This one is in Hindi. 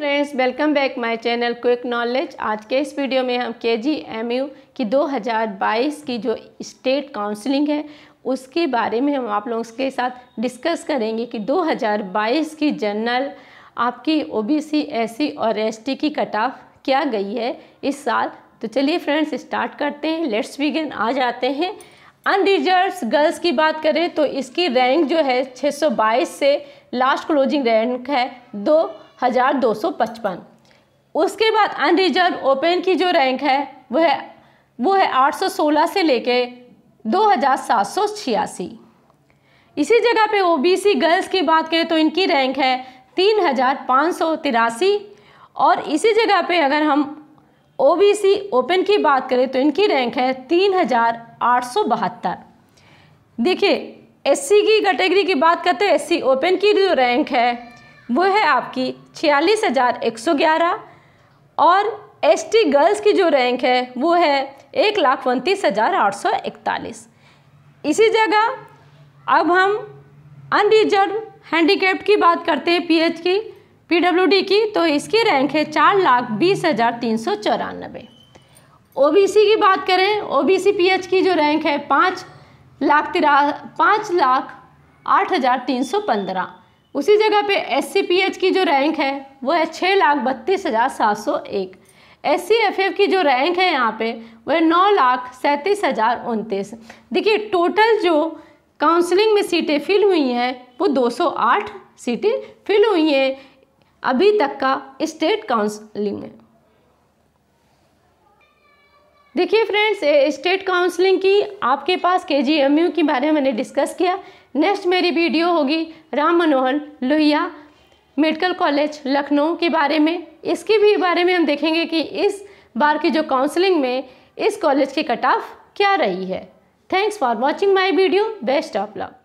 friends welcome back my channel quick knowledge आज के इस वीडियो में हम के जी एम यू की 2022 की जो स्टेट काउंसलिंग है उसके बारे में हम आप लोगों के साथ डिस्कस करेंगे कि 2022 की जनरल आपकी ओबीसी एससी और एसटी की कट ऑफ क्या गई है इस साल तो चलिए फ्रेंड्स स्टार्ट करते हैं लेट्स बिगिन आ जाते हैं अनरिजर्व गर्ल्स की बात करें तो इसकी रैंक जो है बाईस से लास्ट क्लोजिंग रैंक है दो हज़ार दो सौ पचपन उसके बाद अनरिजर्व ओपन की जो रैंक है वह है वो है आठ सौ सोलह से लेके दो हज़ार सात सौ छियासी इसी जगह पे ओबीसी गर्ल्स की बात करें तो इनकी रैंक है तीन हज़ार पाँच सौ तिरासी और इसी जगह पे अगर हम ओबीसी ओपन की बात करें तो इनकी रैंक है तीन हज़ार आठ सौ बहत्तर देखिए एस की कैटेगरी की बात करते हैं एस ओपन की जो रैंक है वो है आपकी छियालीस हज़ार एक सौ ग्यारह और एस गर्ल्स की जो रैंक है वो है एक लाख उनतीस हज़ार आठ सौ इकतालीस इसी जगह अब हम अनरिजर्व हैंडीकेप्ट की बात करते हैं पीएच की पीडब्ल्यूडी की तो इसकी रैंक है चार लाख बीस हज़ार तीन सौ चौरानबे ओ की बात करें ओ बी की जो रैंक है पाँच लाख तिरा पाँच लाख आठ हज़ार तीन सौ पंद्रह उसी जगह पे एस की जो रैंक है वो है छः लाख बत्तीस हज़ार सात सौ एक एस की जो रैंक है यहाँ पे वह है नौ लाख सैंतीस हज़ार उनतीस देखिए टोटल जो काउंसलिंग में सीटें फिल हुई हैं वो दो सौ आठ सीटें फिल हुई हैं अभी तक का स्टेट काउंसलिंग में देखिए फ्रेंड्स स्टेट काउंसलिंग की आपके पास के जी एम यू के बारे में मैंने डिस्कस किया नेक्स्ट मेरी वीडियो होगी राम मनोहर लोहिया मेडिकल कॉलेज लखनऊ के बारे में इसके भी बारे में हम देखेंगे कि इस बार की जो काउंसलिंग में इस कॉलेज की कट ऑफ क्या रही है thanks for watching my video best of luck